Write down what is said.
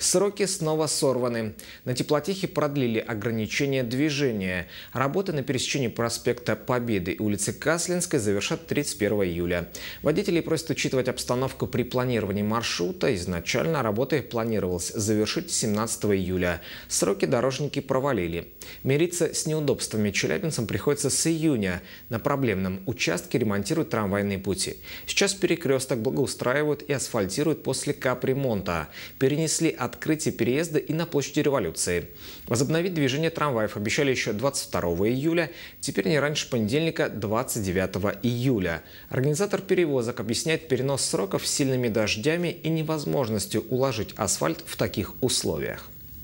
Сроки снова сорваны. На теплотехе продлили ограничение движения. Работы на пересечении проспекта Победы и улицы Каслинской завершат 31 июля. Водителей просят учитывать обстановку при планировании маршрута. Изначально работы планировалось завершить 17 июля. Сроки дорожники провалили. Мириться с неудобствами челябинцам приходится с июня. На проблемном участке ремонтируют трамвайные пути. Сейчас перекресток благоустраивают и асфальтируют после капремонта. Перенесли открытие переезда и на площади революции. Возобновить движение трамваев обещали еще 22 июля, теперь не раньше понедельника 29 июля. Организатор перевозок объясняет перенос сроков сильными дождями и невозможностью уложить асфальт в таких условиях.